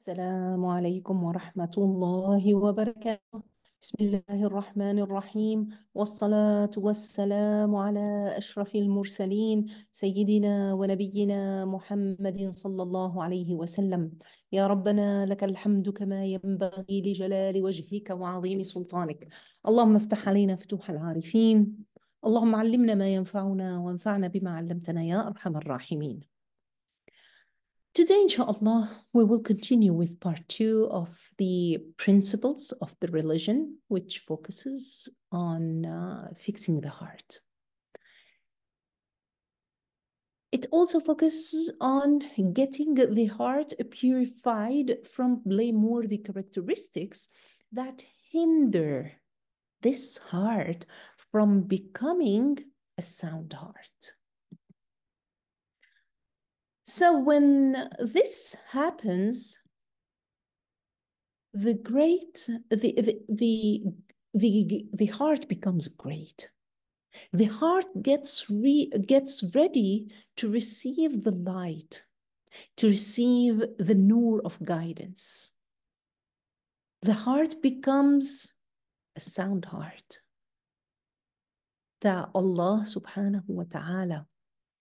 السلام عليكم ورحمة الله وبركاته بسم الله الرحمن الرحيم والصلاة والسلام على أشرف المرسلين سيدنا ونبينا محمد صلى الله عليه وسلم يا ربنا لك الحمد كما ينبغي لجلال وجهك وعظيم سلطانك اللهم افتح علينا فتوح العارفين اللهم علمنا ما ينفعنا وانفعنا بما علمتنا يا أرحم الراحمين Today, inshallah, we will continue with part two of the principles of the religion, which focuses on uh, fixing the heart. It also focuses on getting the heart purified from blameworthy characteristics that hinder this heart from becoming a sound heart. So when this happens, the great, the, the, the, the, the heart becomes great. The heart gets, re, gets ready to receive the light, to receive the nur of guidance. The heart becomes a sound heart that Allah subhanahu wa ta'ala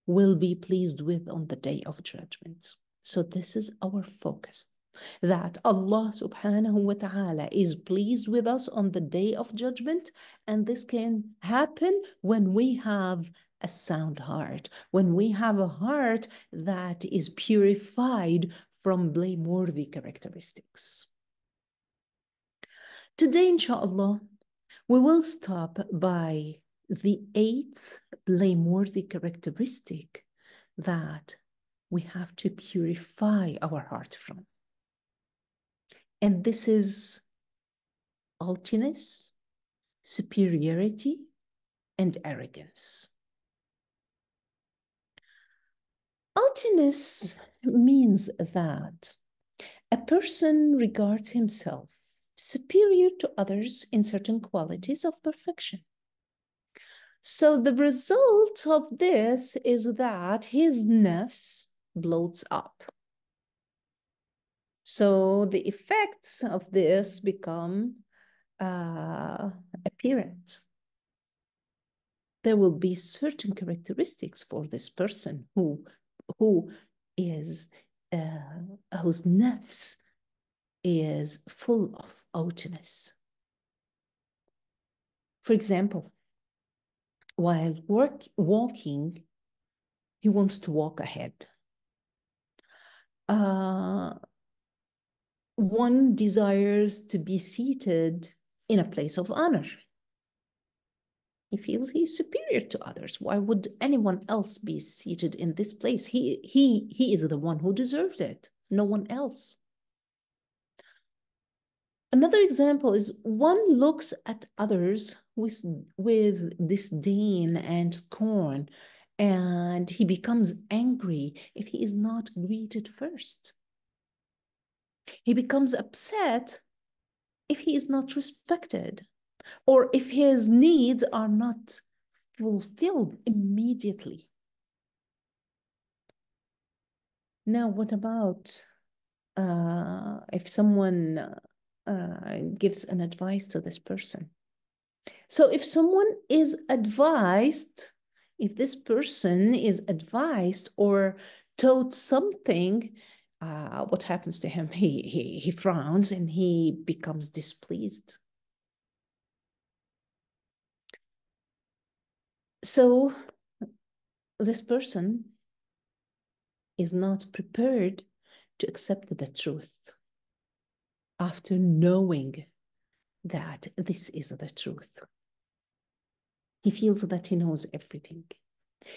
will be pleased with on the day of judgment. So this is our focus that Allah subhanahu wa ta'ala is pleased with us on the day of judgment. And this can happen when we have a sound heart, when we have a heart that is purified from blameworthy characteristics. Today, inshallah, we will stop by the eighth blameworthy characteristic that we have to purify our heart from. And this is altiness, superiority, and arrogance. Altiness means that a person regards himself superior to others in certain qualities of perfection. So the result of this is that his nafs bloats up. So the effects of this become uh, apparent. There will be certain characteristics for this person who, who is, uh, whose nafs is full of outiness. For example, while work, walking, he wants to walk ahead. Uh, one desires to be seated in a place of honor. He feels he's superior to others. Why would anyone else be seated in this place? He, he, he is the one who deserves it, no one else. Another example is one looks at others with, with disdain and scorn, and he becomes angry if he is not greeted first. He becomes upset if he is not respected or if his needs are not fulfilled immediately. Now, what about uh, if someone uh, uh, gives an advice to this person. So if someone is advised, if this person is advised or told something, uh, what happens to him? He, he, he frowns and he becomes displeased. So this person is not prepared to accept the truth after knowing that this is the truth. He feels that he knows everything.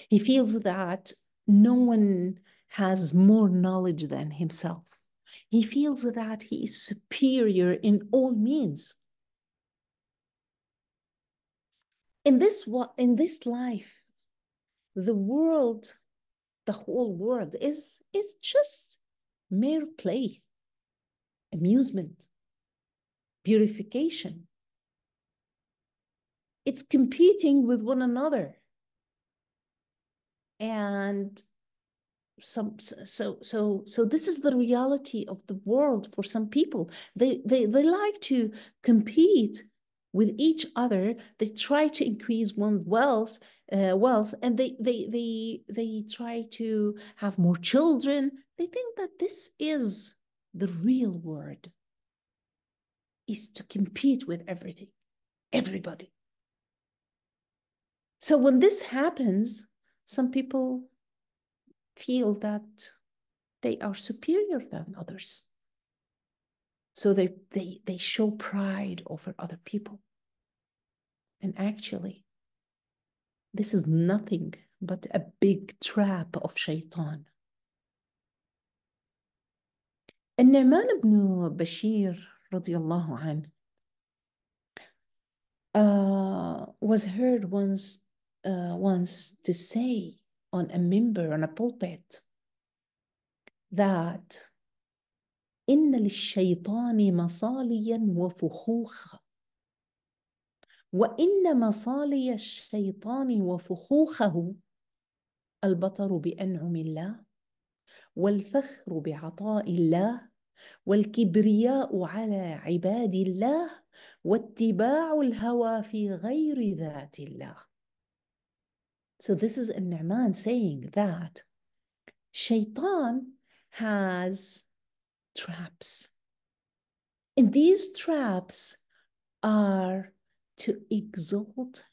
He feels that no one has more knowledge than himself. He feels that he is superior in all means. In this, in this life, the world, the whole world is, is just mere play amusement, purification. It's competing with one another. And some so so so this is the reality of the world for some people they they they like to compete with each other they try to increase one's wealth uh, wealth and they they they they try to have more children they think that this is the real word is to compete with everything, everybody. So when this happens, some people feel that they are superior than others. So they, they, they show pride over other people. And actually, this is nothing but a big trap of shaitan. النعمان بن بشير رضي الله عنه uh, was heard once uh, once to say on a member on a pulpit that إن للشيطان مصاليا وفخوخا وإن مصالي الشيطان وفخوخه البطر بأنعم الله والفخر بعطاء الله والكبرياء على عباد الله واتباع الهوى في غير ذات الله. So this is an saying that Shaitan has traps. And these traps are to exult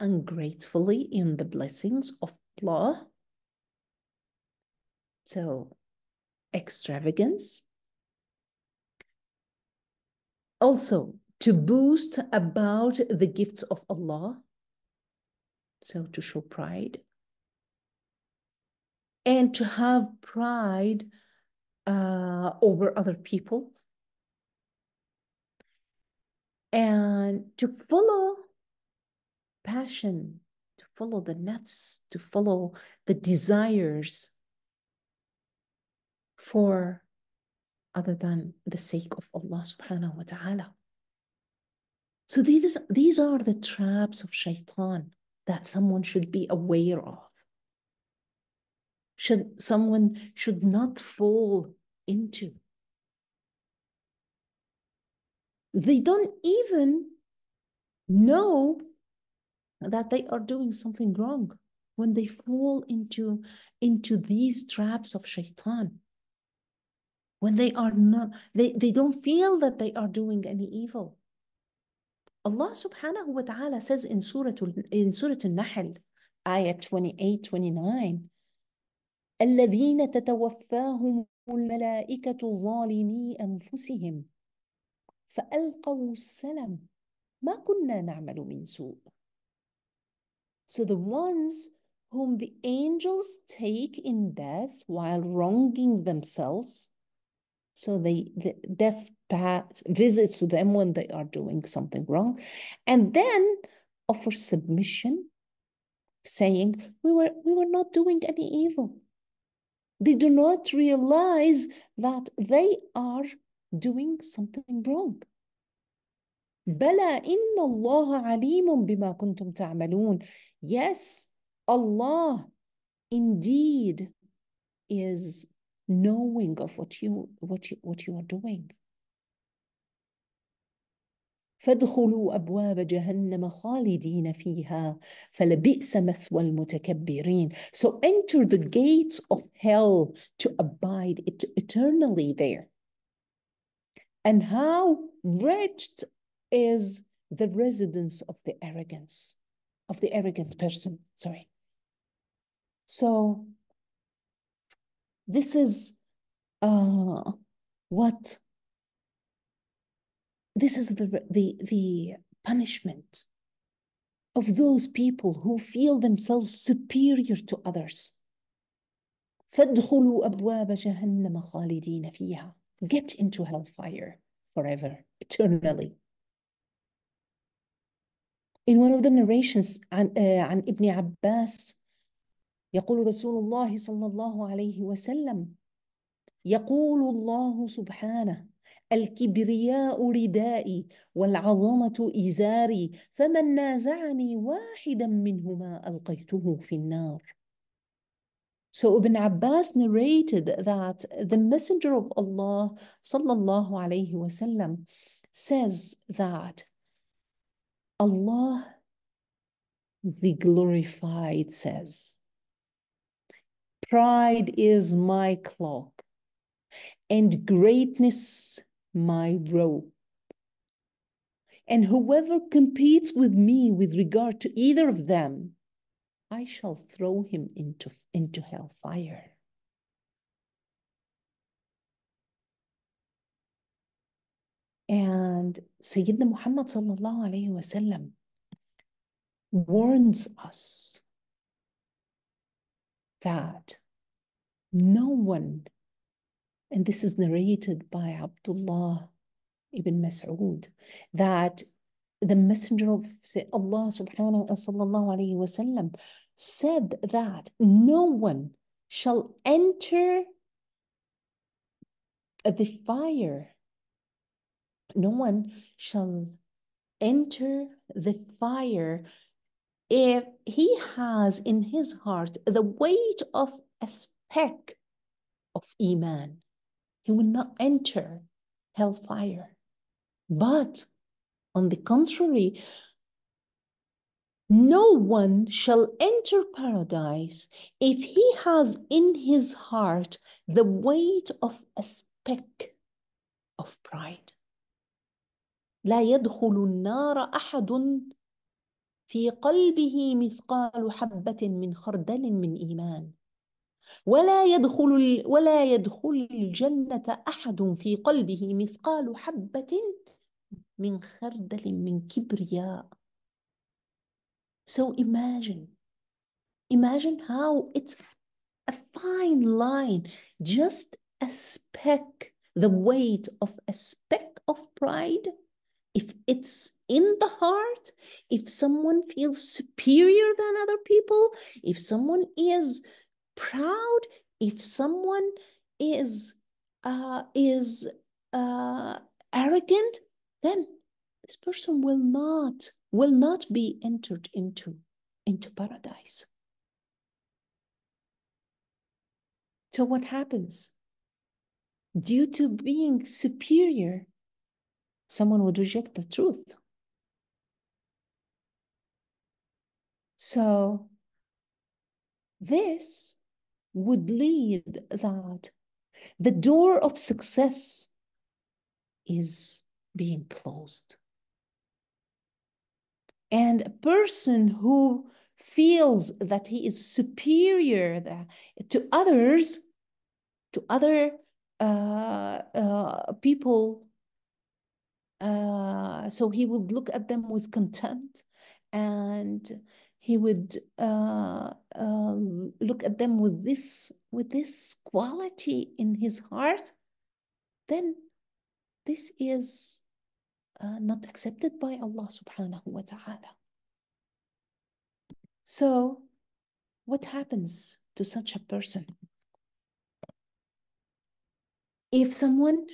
ungratefully in the blessings of Allah. So, extravagance, also to boast about the gifts of Allah, so to show pride, and to have pride uh, over other people, and to follow passion, to follow the nafs, to follow the desires for other than the sake of Allah subhanahu wa ta'ala. So these, these are the traps of shaitan that someone should be aware of. Should someone should not fall into. They don't even know that they are doing something wrong when they fall into, into these traps of shaitan when they are not they, they don't feel that they are doing any evil Allah subhanahu wa ta'ala says in Surah in Surah An-Nahl ayah 28 29 الذين تتوفاهم الملائكة ظالمي أنفسهم فألقوا السلام ما كنا نعمل من سوء So the ones whom the angels take in death while wronging themselves so they, the death path visits them when they are doing something wrong, and then offer submission, saying, "We were we were not doing any evil." They do not realize that they are doing something wrong. بلى إن الله عليم بما Kuntum Ta'malun. Yes, Allah indeed is knowing of what you what you what you are doing فادخلوا أبواب جهنم خالدين فيها فلبئس مثوى المتكبرين so enter the gates of hell to abide eternally there and how wretched is the residence of the arrogance of the arrogant person sorry so this is uh, what this is the, the, the punishment of those people who feel themselves superior to others. Get into hellfire forever, eternally. In one of the narrations عن, uh, عن ابن يقول رسول الله صلى الله عليه وسلم يقول الله سبحانه الكبرياء ردائي والعظمه ازاري فمن نازعني واحدا منهما القيته في النار So Ibn Abbas narrated that the Messenger of Allah sallallahu alayhi wasallam says that Allah the glorified says Pride is my cloak, and greatness my rope. And whoever competes with me with regard to either of them, I shall throw him into, into hellfire. And Sayyidina Muhammad sallallahu alayhi wasallam warns us that no one, and this is narrated by Abdullah ibn Mas'ud, that the messenger of Allah subhanahu wa sallam said that no one shall enter the fire. No one shall enter the fire if he has in his heart the weight of a of Iman. He will not enter hellfire. But on the contrary, no one shall enter paradise if he has in his heart the weight of a speck of pride. لا يدخل النار أحد في قلبه مثقال حبة من خردل من إيمان ولا يدخل ولا يدخل الجنة أحد في قلبه مثقال حبة من خردل من كبرياء. So imagine, imagine how it's a fine line, just a speck, the weight of a speck of pride. If it's in the heart, if someone feels superior than other people, if someone is proud if someone is uh, is uh, arrogant, then this person will not will not be entered into into paradise. So what happens? Due to being superior, someone would reject the truth. So this would lead that the door of success is being closed. And a person who feels that he is superior to others, to other uh, uh, people, uh, so he would look at them with contempt and he would uh, uh, look at them with this with this quality in his heart, then this is uh, not accepted by Allah subhanahu wa ta'ala. So, what happens to such a person? If someone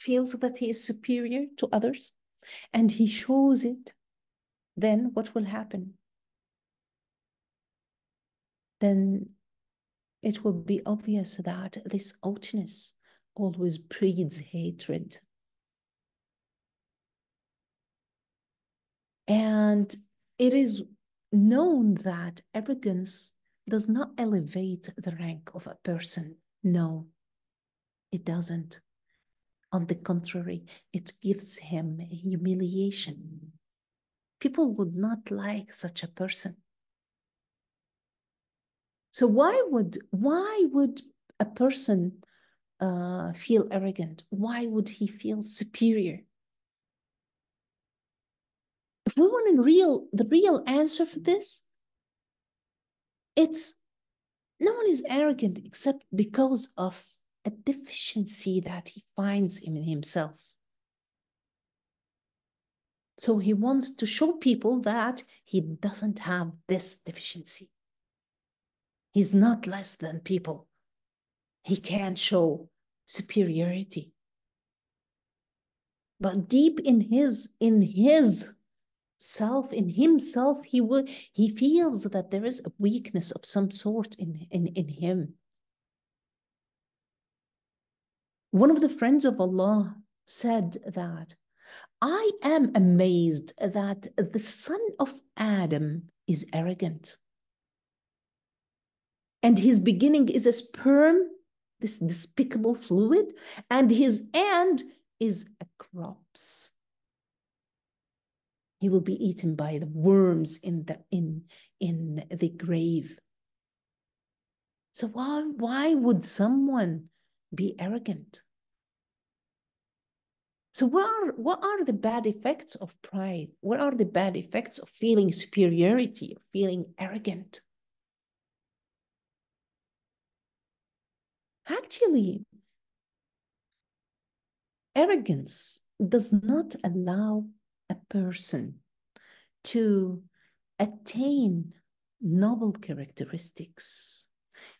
feels that he is superior to others and he shows it then what will happen? Then it will be obvious that this haughtiness always breeds hatred. And it is known that arrogance does not elevate the rank of a person. No, it doesn't. On the contrary, it gives him humiliation people would not like such a person. So why would why would a person uh, feel arrogant? Why would he feel superior? If we want a real the real answer for this, it's no one is arrogant except because of a deficiency that he finds in himself. So he wants to show people that he doesn't have this deficiency. He's not less than people. He can show superiority. But deep in his, in his self, in himself, he will he feels that there is a weakness of some sort in, in, in him. One of the friends of Allah said that I am amazed that the son of Adam is arrogant. And his beginning is a sperm, this despicable fluid, and his end is a corpse. He will be eaten by the worms in the in in the grave. So why why would someone be arrogant? So what are, what are the bad effects of pride? What are the bad effects of feeling superiority, of feeling arrogant? Actually, arrogance does not allow a person to attain noble characteristics,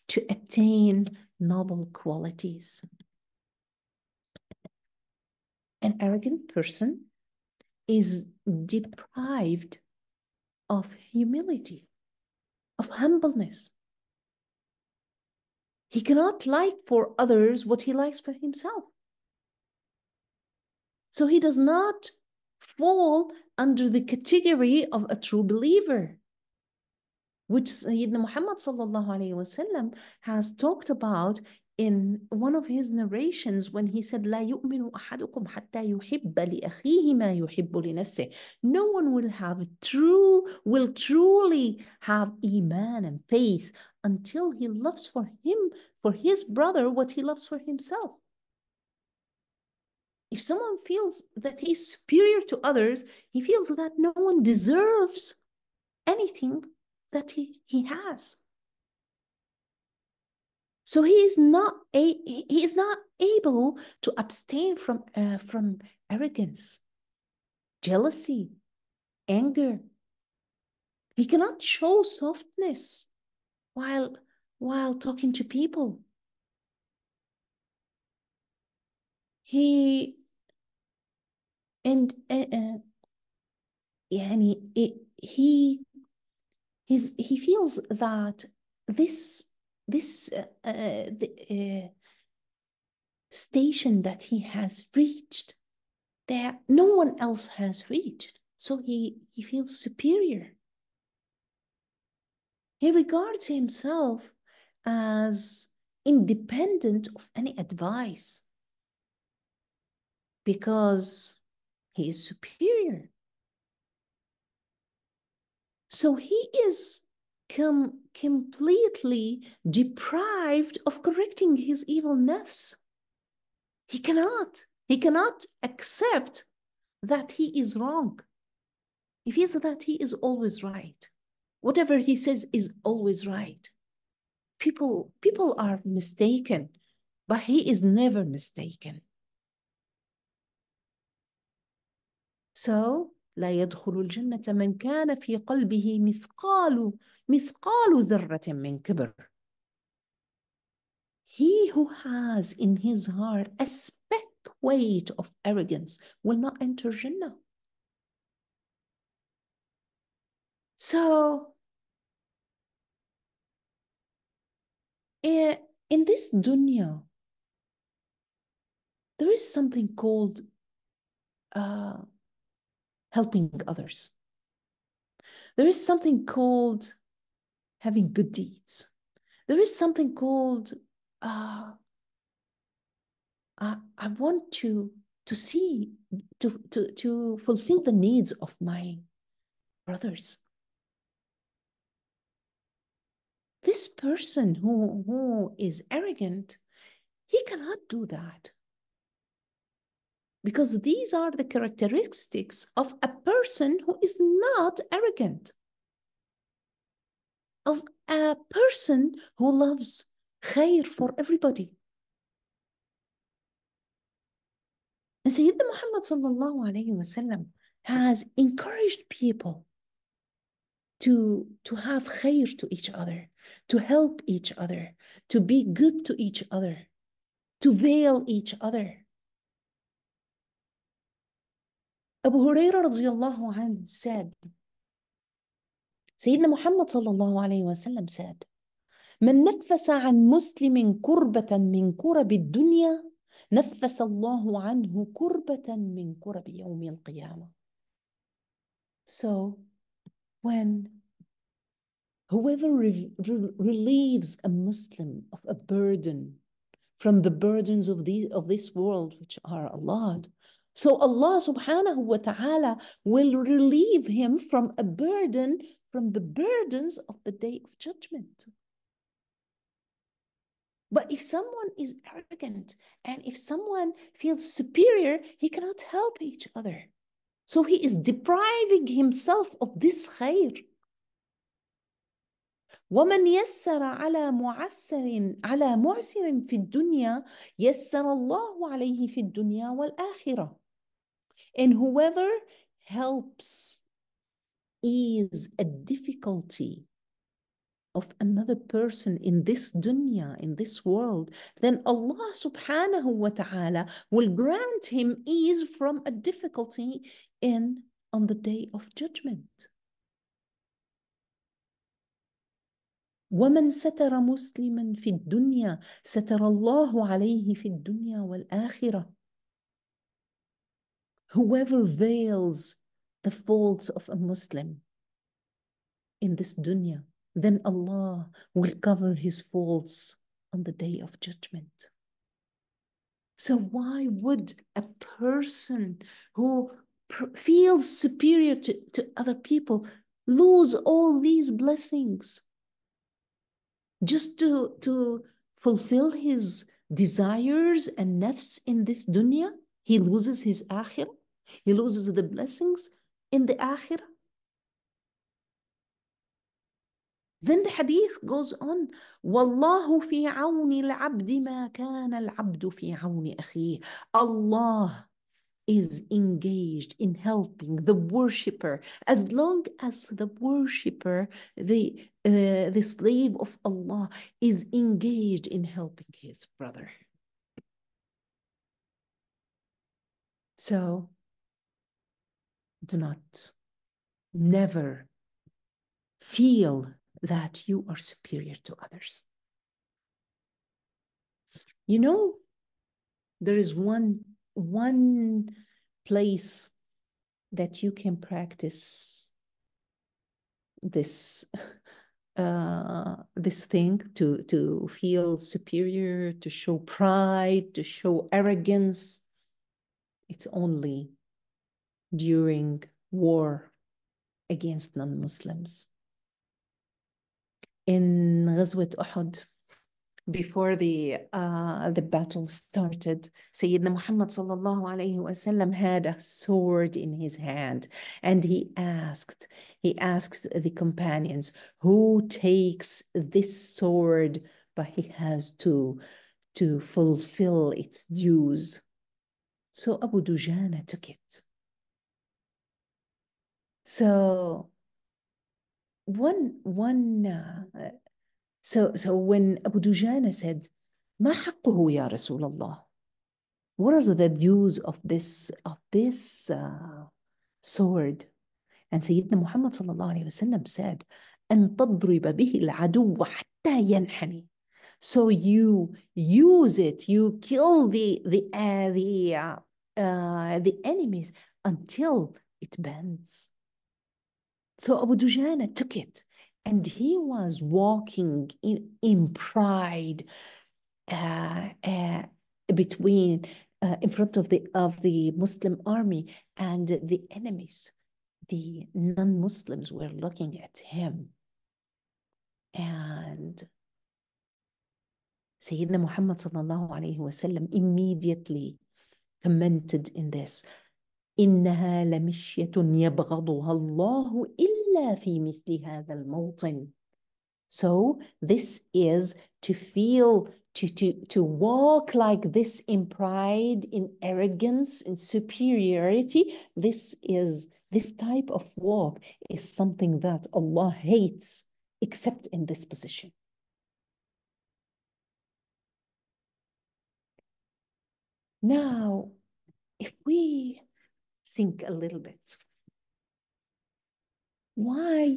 to attain noble qualities an arrogant person is deprived of humility, of humbleness. He cannot like for others what he likes for himself. So he does not fall under the category of a true believer, which Sayyidina Muhammad وسلم, has talked about in one of his narrations when he said لا يؤمن أحدكم حتى يحب لأخيه ما يحب لنفسه no one will have true will truly have iman and faith until he loves for him for his brother what he loves for himself if someone feels that he's superior to others he feels that no one deserves anything that he, he has so he is not a, he is not able to abstain from uh, from arrogance, jealousy, anger. He cannot show softness while while talking to people. He and uh, uh yeah, and he, he he feels that this this uh, uh, the, uh, station that he has reached that no one else has reached. So he, he feels superior. He regards himself as independent of any advice because he is superior. So he is come completely deprived of correcting his evil nafs. He cannot. He cannot accept that he is wrong. He feels that he is always right. Whatever he says is always right. People, people are mistaken, but he is never mistaken. So لا يدخل الجنة من كان في قلبه مثقال مثقال ذرة من كبر. He who has in his heart a speck weight of arrogance will not enter Jannah. So, in this dunya, there is something called uh, helping others. There is something called having good deeds. There is something called uh, I, uh, I want to to see to, to to fulfill the needs of my brothers. This person who, who is arrogant, he cannot do that because these are the characteristics of a person who is not arrogant, of a person who loves khair for everybody. And Sayyidina Muhammad sallallahu has encouraged people to, to have khair to each other, to help each other, to be good to each other, to veil each other أبو هريرة رضي الله عنه ساد سيدنا محمد صلى الله عليه وسلم ساد من نفس عن مسلم كربة من كرب الدنيا نفس الله عنه كربة من كرب يوم القيامة So when whoever re- re- relieves a Muslim of a burden from the burdens of, the, of this world, which are a lot, So Allah subhanahu wa ta'ala will relieve him from a burden, from the burdens of the day of judgment. But if someone is arrogant and if someone feels superior, he cannot help each other. So he is depriving himself of this khair. ومن يسر على معسر على معسر في الدنيا يسر الله عليه في الدنيا والآخرة and whoever helps ease a difficulty of another person in this dunya, in this world, then Allah subhanahu wa ta'ala will grant him ease from a difficulty in on the day of judgment. ومن ستر مسلما في الدنيا ستر الله عليه في الدنيا والآخرة whoever veils the faults of a Muslim in this dunya, then Allah will cover his faults on the day of judgment. So, why would a person who feels superior to, to other people lose all these blessings just to, to fulfill his desires and nafs in this dunya? He loses his akhirah. He loses the blessings in the akhirah. Then the hadith goes on والله في عون العبد ما كان العبد في عون أخيه Allah is engaged in helping the worshipper as long as the worshipper the uh, the slave of Allah is engaged in helping his brother so do not never feel that you are superior to others. You know, there is one one place that you can practice this uh, this thing to to feel superior, to show pride, to show arrogance. It's only during war against non-Muslims. In Ghazwat Uhud, before the uh, the battle started, Sayyidina Muhammad sallallahu alaihi wasallam had a sword in his hand, and he asked, he asked the companions, "Who takes this sword?" But he has to to fulfill its dues. So Abu Dujana took it. So one one uh, so so when Abu Dujana said, "ما حقه يا رسول الله?" What are the dues of this of this uh, sword? And Sayyidina Muhammad sallallahu alaihi wasallam said, "أن تضرب به العدو حتى ينحني." So you use it, you kill the the uh, the uh, uh the enemies until it bends. So Abu Dujana took it and he was walking in, in pride uh, uh, between uh, in front of the of the Muslim army and the enemies. The non-Muslims were looking at him. And Sayyidina Muhammad sallallahu alayhi wasallam immediately commented in this إنها لمشية يبغضها الله إلا في مثل هذا الموطن. So this is to feel, to, to, to walk like this in pride, in arrogance, in superiority. This is, this type of walk is something that Allah hates except in this position. Now, if we think a little bit. Why,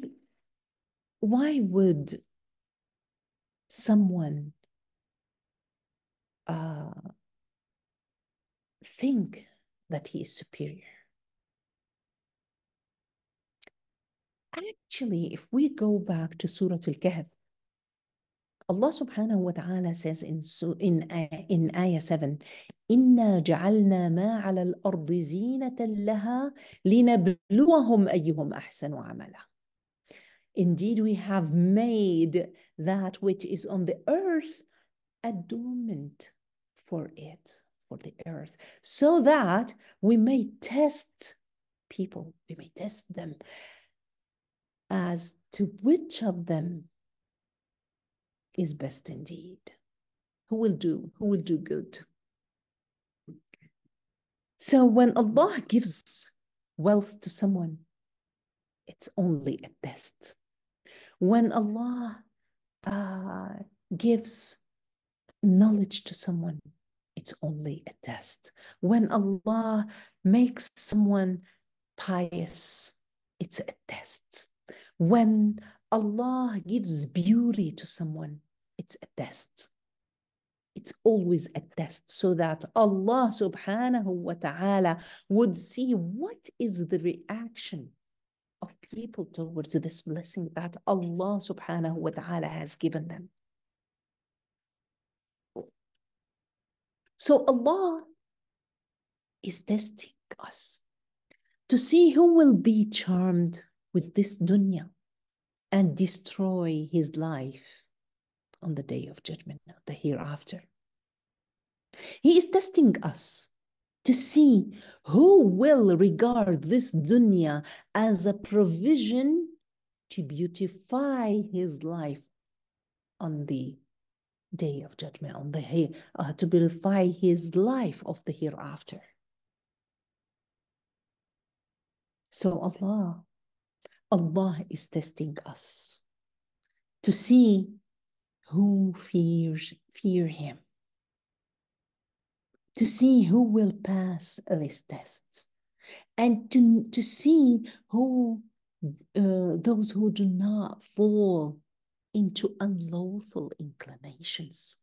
why would someone uh, think that he is superior? Actually, if we go back to Surah Al Kahf, Allah subhanahu wa ta'ala says in, in, in ayah 7, إِنَّا جَعَلْنَا مَا عَلَى الْأَرْضِ زِينَةً لَهَا لِنَبْلُوَهُمْ أَيُّهُمْ أَحْسَنُ عَمَلًا Indeed, we have made that which is on the earth adornment for it, for the earth, so that we may test people, we may test them as to which of them is best indeed. Who will do? Who will do good? So when Allah gives wealth to someone, it's only a test. When Allah uh, gives knowledge to someone, it's only a test. When Allah makes someone pious, it's a test. When Allah gives beauty to someone, it's a test. It's always a test so that Allah subhanahu wa ta'ala would see what is the reaction of people towards this blessing that Allah subhanahu wa ta'ala has given them. So Allah is testing us to see who will be charmed with this dunya and destroy his life on the day of judgment, the hereafter. He is testing us to see who will regard this dunya as a provision to beautify his life on the day of judgment, on the uh, to beautify his life of the hereafter. So Allah, Allah is testing us to see who fears fear him to see who will pass this test and to, to see who uh, those who do not fall into unlawful inclinations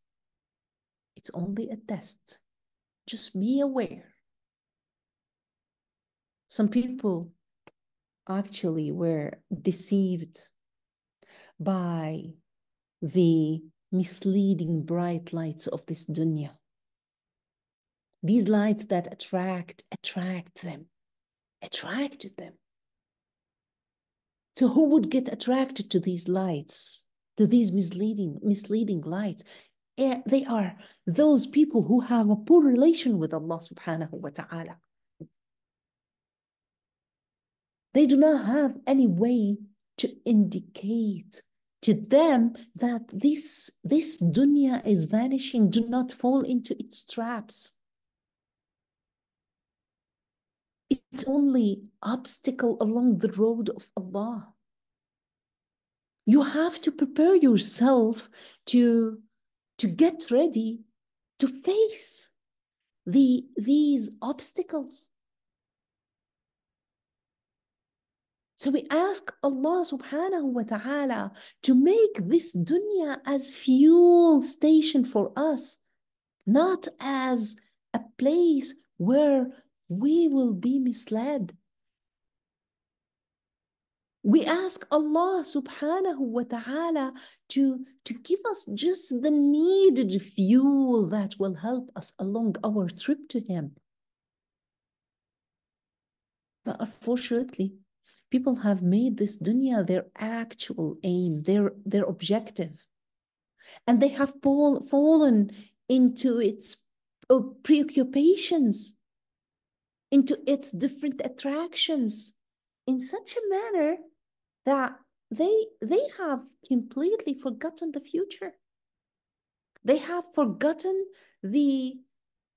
it's only a test just be aware some people actually were deceived by the misleading bright lights of this dunya. These lights that attract, attract them, attracted them. So who would get attracted to these lights, to these misleading, misleading lights? Eh, they are those people who have a poor relation with Allah subhanahu wa ta'ala. They do not have any way to indicate to them that this, this dunya is vanishing. Do not fall into its traps. It's only obstacle along the road of Allah. You have to prepare yourself to, to get ready to face the, these obstacles. So we ask Allah subhanahu wa ta'ala to make this dunya as fuel station for us, not as a place where we will be misled. We ask Allah subhanahu wa ta'ala to, to give us just the needed fuel that will help us along our trip to Him. But unfortunately, people have made this dunya their actual aim, their, their objective. And they have fall, fallen into its uh, preoccupations, into its different attractions in such a manner that they, they have completely forgotten the future. They have forgotten the,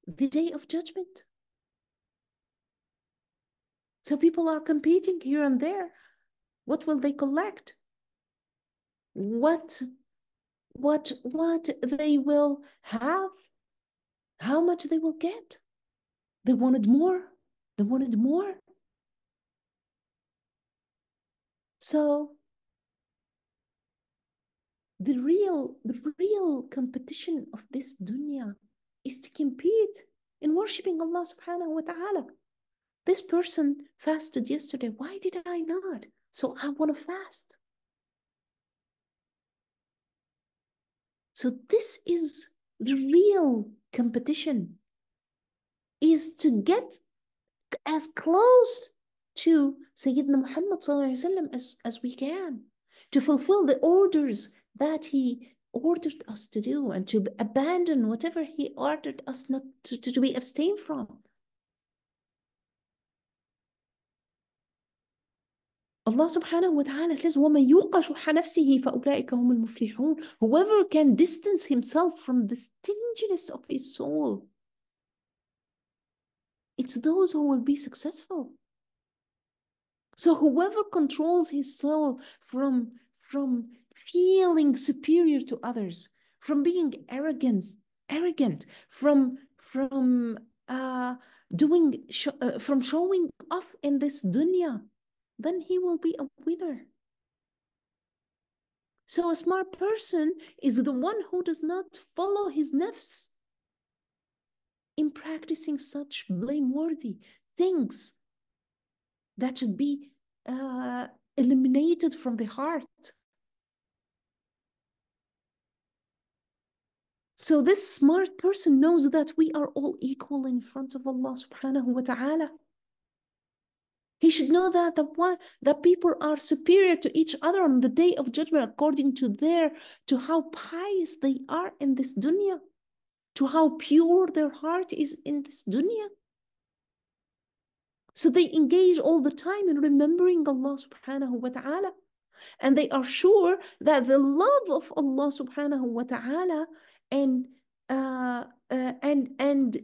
the day of judgment. So people are competing here and there. What will they collect? What, what, what they will have? How much they will get? They wanted more. They wanted more. So the real, the real competition of this dunya is to compete in worshipping Allah subhanahu wa ta'ala. This person fasted yesterday. Why did I not? So I want to fast. So this is the real competition is to get as close to Sayyidina Muhammad as, as we can, to fulfill the orders that he ordered us to do and to abandon whatever he ordered us not to, to, to be abstained from. Allah subhanahu wa ta'ala says, وَمَنْ يُوقَ شُحَّ نَفْسِهِ فَأُولَٰئِكَ هُمُ الْمُفْلِحُونَ Whoever can distance himself from the stinginess of his soul, it's those who will be successful. So whoever controls his soul from, from feeling superior to others, from being arrogant, arrogant, from from uh, doing sh- uh, from showing off in this dunya, then he will be a winner. So a smart person is the one who does not follow his nafs in practicing such blameworthy things that should be uh, eliminated from the heart. So this smart person knows that we are all equal in front of Allah subhanahu wa ta'ala. He should know that the one that people are superior to each other on the day of judgment according to their to how pious they are in this dunya, to how pure their heart is in this dunya. So they engage all the time in remembering Allah subhanahu wa ta'ala. And they are sure that the love of Allah subhanahu wa ta'ala and uh, uh, and and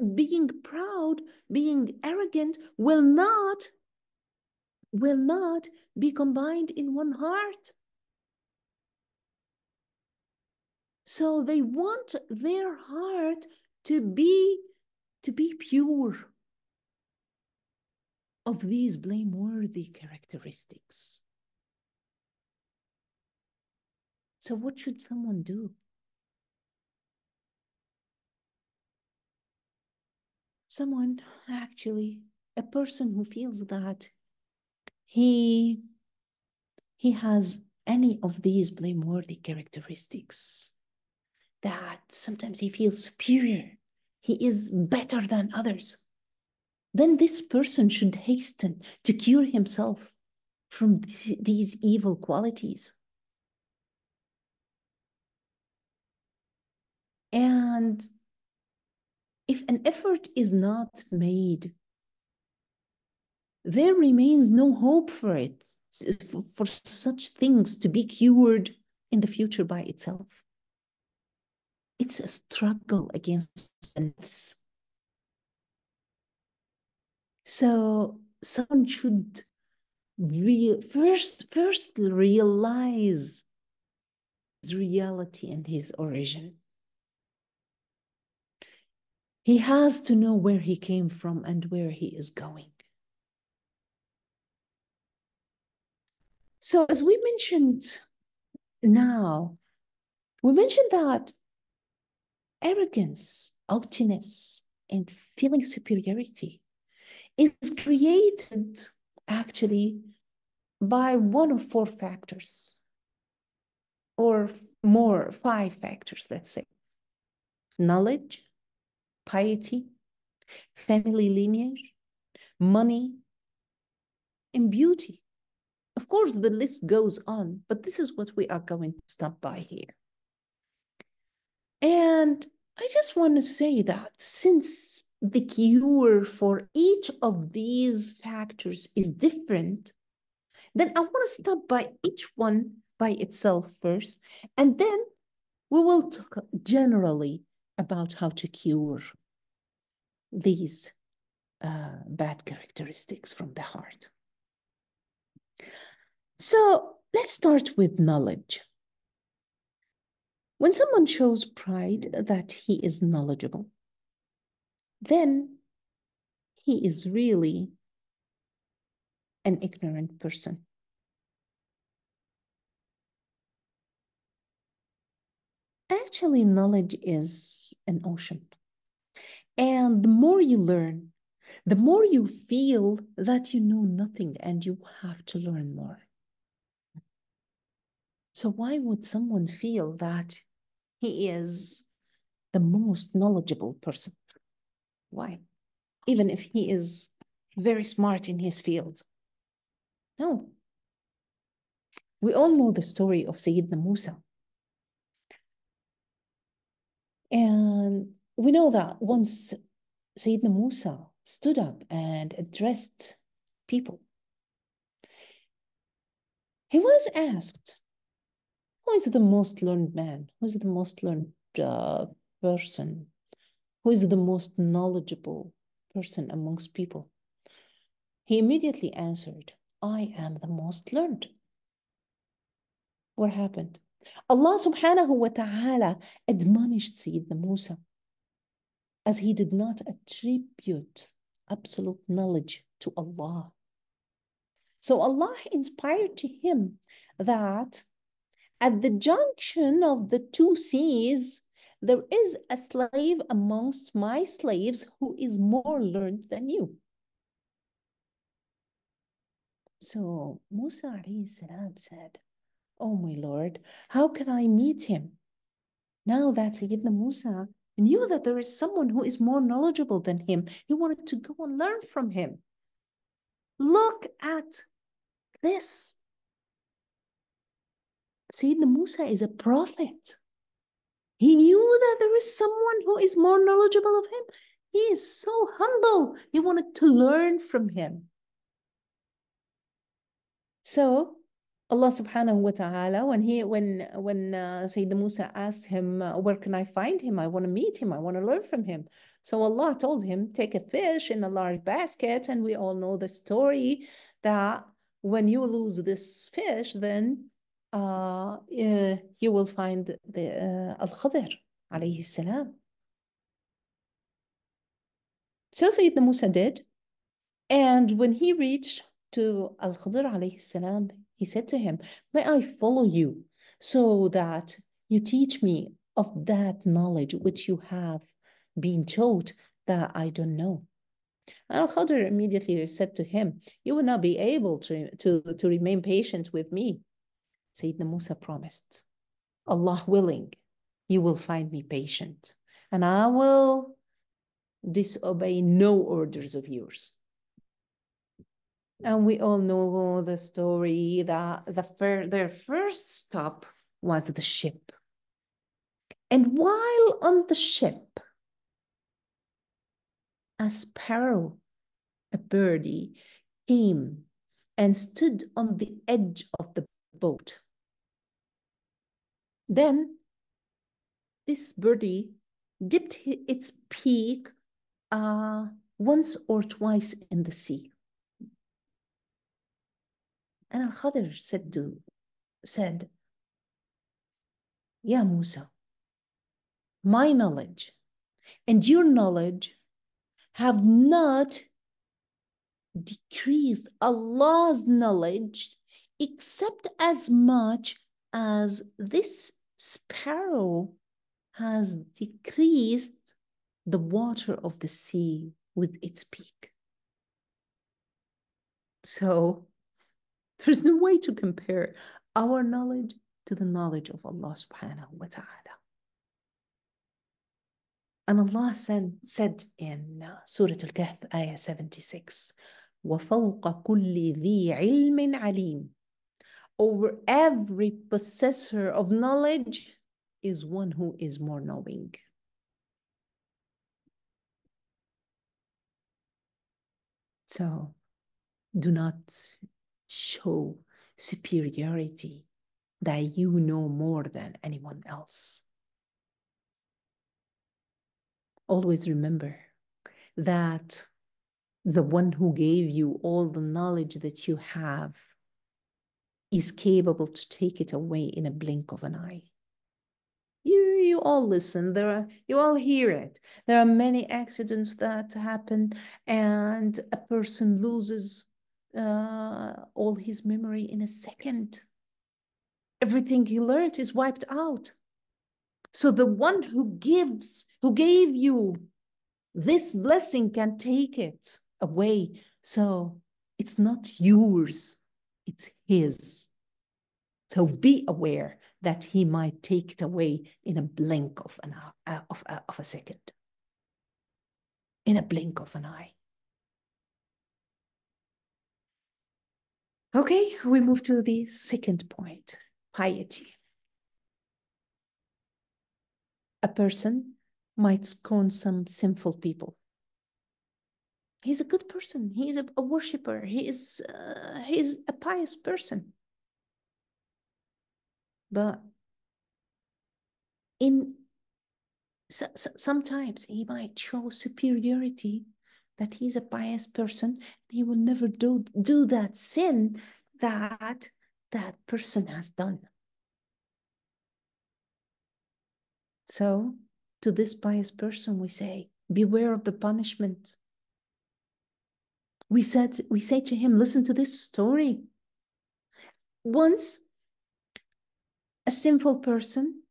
being proud, being arrogant will not will not be combined in one heart. So they want their heart to be to be pure of these blameworthy characteristics. So what should someone do? someone actually a person who feels that he he has any of these blameworthy characteristics that sometimes he feels superior he is better than others then this person should hasten to cure himself from th these evil qualities and if an effort is not made, there remains no hope for it, for such things to be cured in the future by itself. It's a struggle against the So someone should first first realize his reality and his origin he has to know where he came from and where he is going. So, as we mentioned now, we mentioned that arrogance, haughtiness, and feeling superiority is created actually by one of four factors or more, five factors, let's say knowledge, piety, family lineage, money, and beauty. Of course, the list goes on, but this is what we are going to stop by here. And I just want to say that since the cure for each of these factors is different, then I want to stop by each one by itself first, and then we will talk generally about how to cure these uh, bad characteristics from the heart. So let's start with knowledge. When someone shows pride that he is knowledgeable, then he is really an ignorant person. Actually, knowledge is an ocean. And the more you learn, the more you feel that you know nothing and you have to learn more. So, why would someone feel that he is the most knowledgeable person? Why? Even if he is very smart in his field. No. We all know the story of Sayyidina Musa. And we know that once Sayyidina Musa stood up and addressed people, he was asked, Who is the most learned man? Who is the most learned uh, person? Who is the most knowledgeable person amongst people? He immediately answered, I am the most learned. What happened? Allah subhanahu wa ta'ala admonished Sayyidina Musa as he did not attribute absolute knowledge to Allah. So Allah inspired to him that at the junction of the two seas, there is a slave amongst my slaves who is more learned than you. So Musa salam said, Oh my Lord, how can I meet him? Now that Sayyidina Musa knew that there is someone who is more knowledgeable than him. He wanted to go and learn from him. Look at this. Sayyidina Musa is a prophet. He knew that there is someone who is more knowledgeable of him. He is so humble. He wanted to learn from him. So Allah subhanahu wa ta'ala when he when when uh, Sayyidina Musa asked him uh, where can I find him I want to meet him I want to learn from him so Allah told him take a fish in a large basket and we all know the story that when you lose this fish then uh, uh you will find the uh, Al-Khadir alayhi salam so Sayyidina Musa did and when he reached to Al-Khadir alayhi salam he said to him, May I follow you so that you teach me of that knowledge which you have been taught that I don't know? Al-Khadr immediately said to him, You will not be able to, to, to remain patient with me. Sayyidina Musa promised, Allah willing, you will find me patient, and I will disobey no orders of yours. And we all know the story that the fir- their first stop was the ship. And while on the ship, a sparrow, a birdie, came and stood on the edge of the boat. Then this birdie dipped its peak, uh, once or twice in the sea. And Al-Khadr said to, said, Ya Musa, my knowledge and your knowledge have not decreased Allah's knowledge except as much as this sparrow has decreased the water of the sea with its beak. So there's no way to compare our knowledge to the knowledge of Allah subhanahu wa ta'ala. And Allah said, said in uh, Surah Al-Kahf, Ayah 76, وَفَوْقَ كُلِّ ذِي عِلْمٍ عَلِيمٍ Over every possessor of knowledge is one who is more knowing. So do not show superiority that you know more than anyone else. Always remember that the one who gave you all the knowledge that you have is capable to take it away in a blink of an eye. You, you all listen, there are, you all hear it. There are many accidents that happen, and a person loses uh, all his memory in a second. Everything he learned is wiped out. So the one who gives, who gave you this blessing can take it away. So it's not yours, it's his. So be aware that he might take it away in a blink of an eye, uh, of, uh, of a second, in a blink of an eye. Okay, we move to the second point, piety. A person might scorn some sinful people. He's a good person. He is a, a worshiper. He is, uh, he is a pious person. But in so, so, sometimes he might show superiority that he's a pious person he will never do do that sin that that person has done so to this pious person we say beware of the punishment we said we say to him listen to this story once a sinful person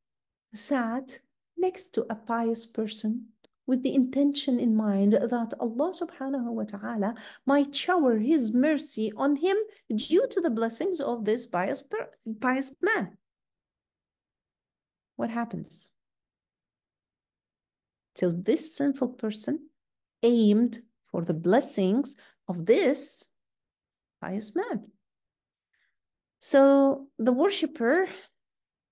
sat next to a pious person with the intention in mind that Allah subhanahu wa ta'ala might shower His mercy on him due to the blessings of this pious, pious man. What happens? So this sinful person aimed for the blessings of this pious man. So the worshipper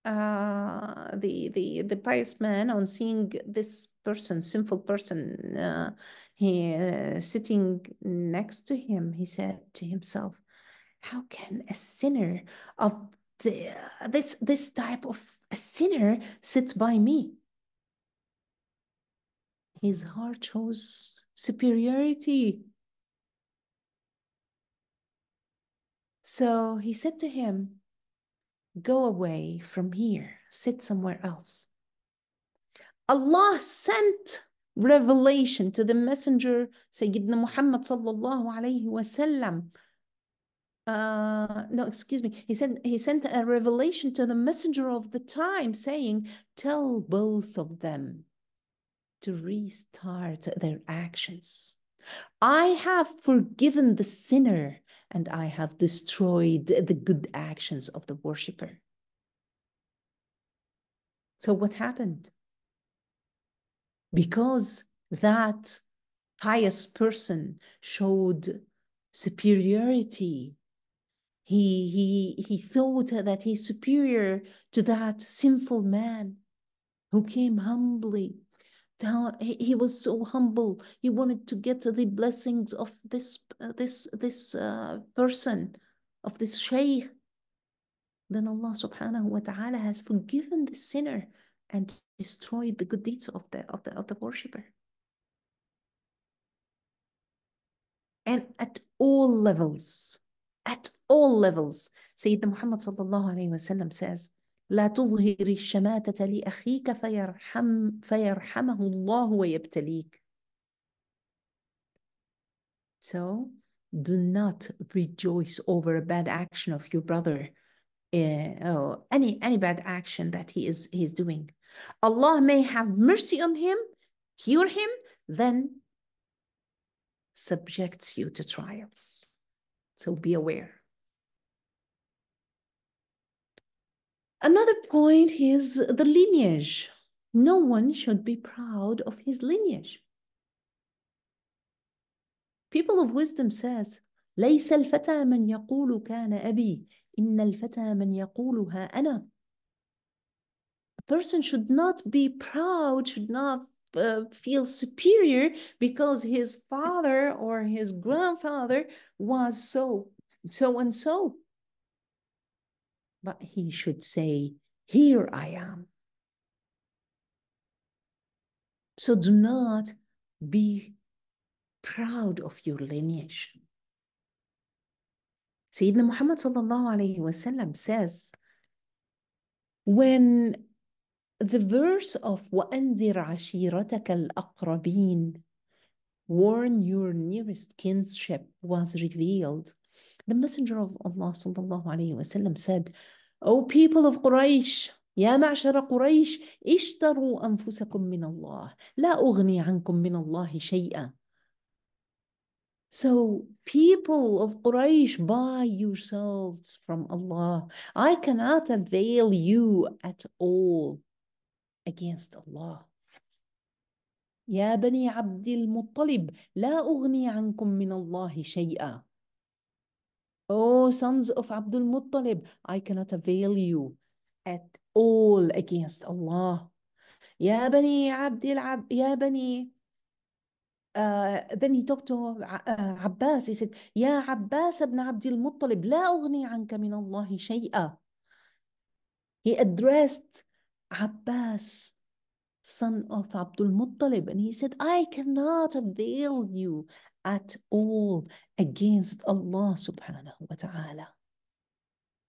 uh, the the the pious man on seeing this person, sinful person, uh, he uh, sitting next to him, he said to himself, "How can a sinner of the this this type of a sinner sit by me?" His heart shows superiority. So he said to him, Go away from here, sit somewhere else. Allah sent revelation to the messenger Sayyidina Muhammad sallallahu alayhi wasallam. Uh, no, excuse me. He sent he sent a revelation to the messenger of the time, saying, "Tell both of them to restart their actions. I have forgiven the sinner and I have destroyed the good actions of the worshiper. So, what happened? Because that pious person showed superiority. He, he, he thought that he's superior to that sinful man who came humbly he, he was so humble. He wanted to get the blessings of this uh, this this uh, person, of this shaykh. Then Allah subhanahu wa ta'ala has forgiven the sinner and destroyed the good deeds of the of the of the worshipper. And at all levels, at all levels, Sayyidina Muhammad sallallahu alayhi wa sallam says, لا تظهري الشماتة لأخيك فيرحم فيرحمه الله ويبتليك. So do not rejoice over a bad action of your brother. Uh, oh, any any bad action that he is he's doing. Allah may have mercy on him, cure him, then subjects you to trials. So be aware. Another point is the lineage. No one should be proud of his lineage. People of wisdom says, ليس الفتى من يقول كان أبي إن الفتى من يقولها أنا. A person should not be proud, should not uh, feel superior because his father or his grandfather was so so and so but he should say, Here I am. So do not be proud of your lineage. Sayyidina Muhammad وسلم, says, when the verse of وَأَنذِرْ عَشِيرَتَكَ الْأَقْرَبِينَ warn your nearest kinship was revealed, the Messenger of Allah sallallahu alayhi wasallam said, O people of Quraysh, ya mashara Quraysh, اشتروا أنفسكم من الله لا أغني عنكم من الله شيئا So, people of Quraysh, buy yourselves from Allah. I cannot avail you at all against Allah. يا بني عبد muttalib لا أغني عنكم من الله شيئا O oh, sons of Abdul Muttalib, I cannot avail you at all against Allah. Ya bani Abdul Ya يا Uh, then he talked to uh, Abbas. He said, Ya Abbas, Ibn Abdul المطلب لا أغني عنك من الله شيئا. He addressed Abbas son of Abdul Muttalib, and he said, I cannot avail you at all against Allah subhanahu wa ta'ala.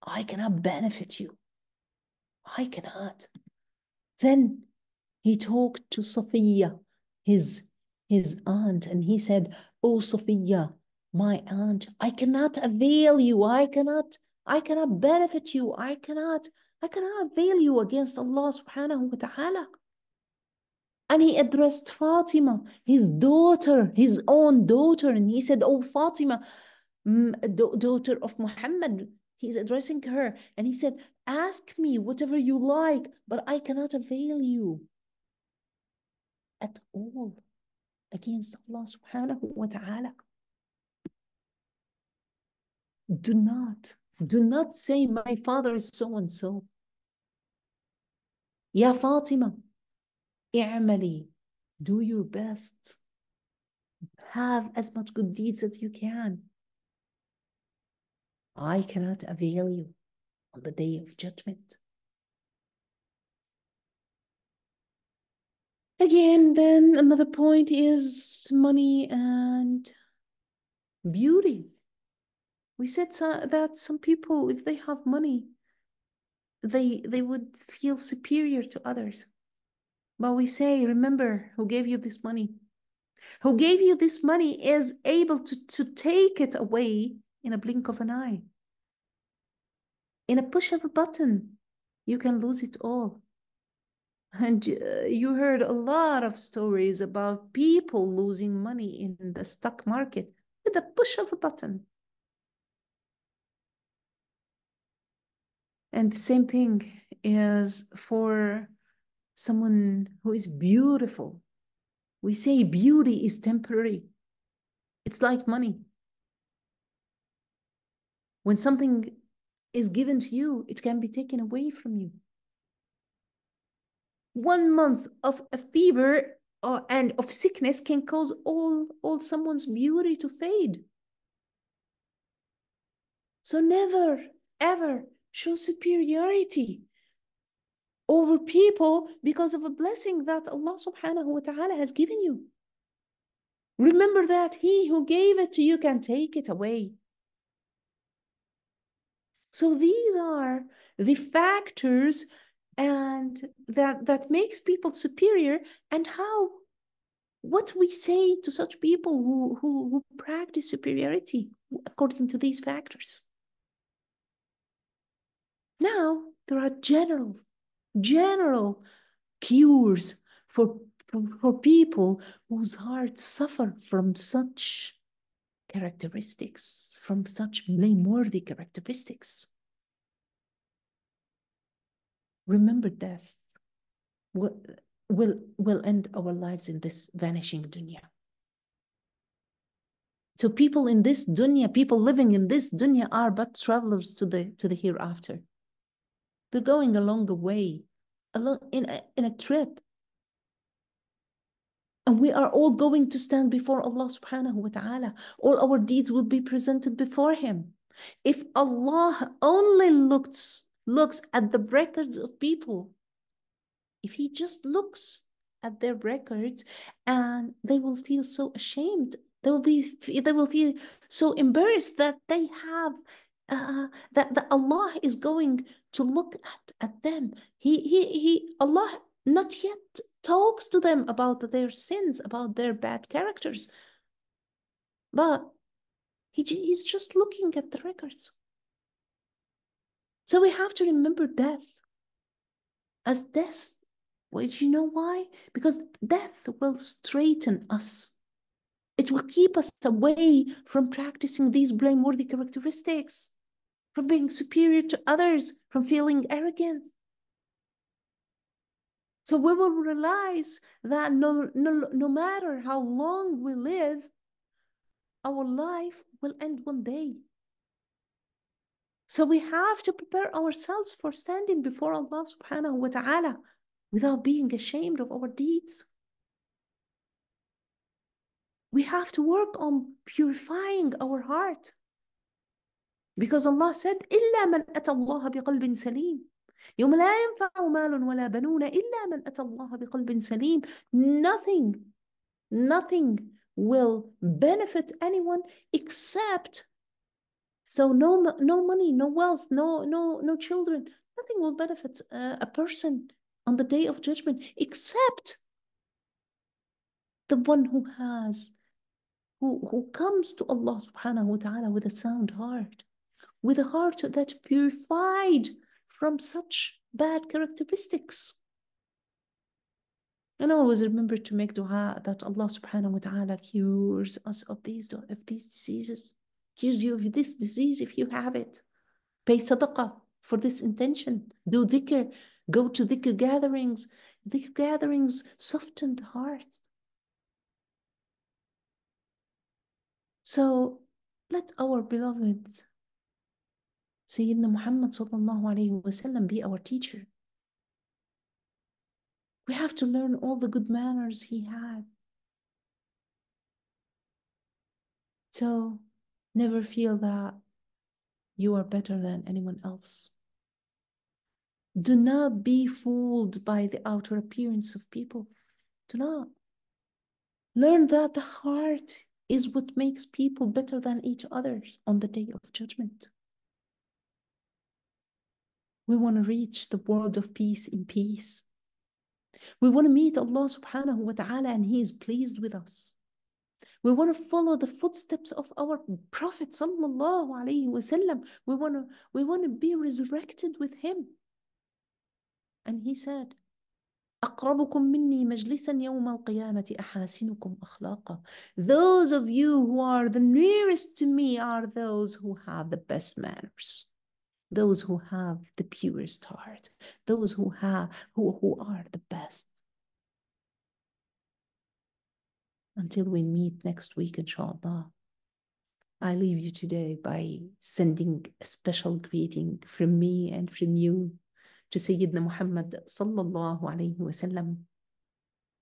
I cannot benefit you. I cannot. Then he talked to Sophia, his, his aunt, and he said, Oh, Sophia, my aunt, I cannot avail you. I cannot, I cannot benefit you. I cannot, I cannot avail you against Allah subhanahu wa ta'ala. And he addressed Fatima, his daughter, his own daughter. And he said, Oh, Fatima, mm, daughter of Muhammad. He's addressing her. And he said, Ask me whatever you like, but I cannot avail you at all against Allah subhanahu wa ta'ala. Do not, do not say, My father is so and so. Ya Fatima, اعملي do your best have as much good deeds as you can I cannot avail you on the day of judgment again then another point is money and beauty we said so, that some people if they have money they they would feel superior to others but we say, remember who gave you this money. Who gave you this money is able to, to take it away in a blink of an eye. In a push of a button, you can lose it all. And uh, you heard a lot of stories about people losing money in the stock market with a push of a button. And the same thing is for someone who is beautiful. We say beauty is temporary, it's like money. When something is given to you, it can be taken away from you. One month of a fever or, and of sickness can cause all, all someone's beauty to fade. So never, ever show superiority over people because of a blessing that Allah subhanahu wa ta'ala has given you. Remember that He who gave it to you can take it away. So these are the factors and that that makes people superior and how what we say to such people who, who, who practice superiority according to these factors. Now there are general general cures for, for people whose hearts suffer from such characteristics, from such blameworthy characteristics. Remember death will, will, will end our lives in this vanishing dunya. So people in this dunya, people living in this dunya are but travelers to the, to the hereafter. They're going a long way, along in a, in a trip. And we are all going to stand before Allah subhanahu wa ta'ala. All our deeds will be presented before Him. If Allah only looks, looks at the records of people, if He just looks at their records, and they will feel so ashamed. They will be they will feel so embarrassed that they have uh, that, that Allah is going to look at, at them. He, he, he, Allah not yet talks to them about their sins, about their bad characters, but he, he's just looking at the records. So we have to remember death as death. Well, you know why? Because death will straighten us. It will keep us away from practicing these blameworthy characteristics from being superior to others, from feeling arrogant. So we will realize that no, no, no matter how long we live, our life will end one day. So we have to prepare ourselves for standing before Allah subhanahu wa ta'ala without being ashamed of our deeds. We have to work on purifying our heart because Allah said, إِلَّا مَنْ أَتَى اللَّهَ بِقَلْبٍ سَلِيمٍ يوم لا ينفع مال ولا بنون إلا من أتى الله بقلب سليم Nothing, nothing will benefit anyone except so no no money no wealth no no no children nothing will benefit uh, a person on the day of judgment except the one who has who who comes to Allah subhanahu wa ta'ala with a sound heart with a heart that purified from such bad characteristics. And always remember to make dua that Allah subhanahu wa ta'ala cures us of these, of these diseases, cures you of this disease if you have it. Pay sadaqah for this intention. Do dhikr, go to dhikr gatherings. Dhikr gatherings soften the heart. So let our beloved Sayyidina Muhammad sallallahu alayhi wasallam be our teacher. We have to learn all the good manners he had. So never feel that you are better than anyone else. Do not be fooled by the outer appearance of people. Do not. Learn that the heart is what makes people better than each others on the day of judgment. We want to reach the world of peace in peace. We want to meet Allah subhanahu wa ta'ala and He is pleased with us. We want to follow the footsteps of our Prophet sallallahu alaihi wasallam. We want to we want to be resurrected with him. And he said, أقربكم مني مجلسا يوم القيامة أحاسنكم أخلاقا. Those of you who are the nearest to me are those who have the best manners those who have the purest heart, those who have who, who are the best. Until we meet next week, inshallah. I leave you today by sending a special greeting from me and from you to Sayyidina Muhammad sallallahu alayhi wa sallam.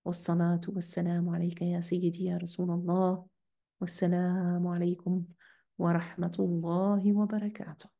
والصلاة والسلام عليك يا سيدي يا رسول الله والسلام عليكم ورحمة الله وبركاته